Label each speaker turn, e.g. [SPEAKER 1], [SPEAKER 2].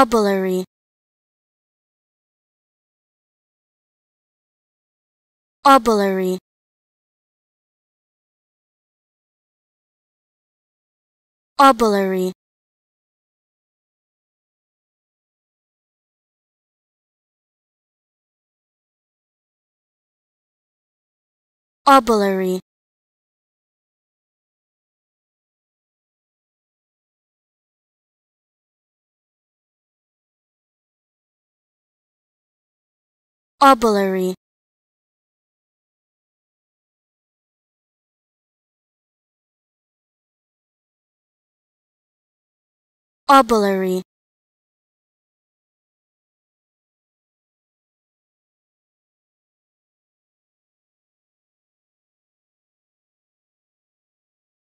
[SPEAKER 1] obillary obillary obillary obillary obituary obituary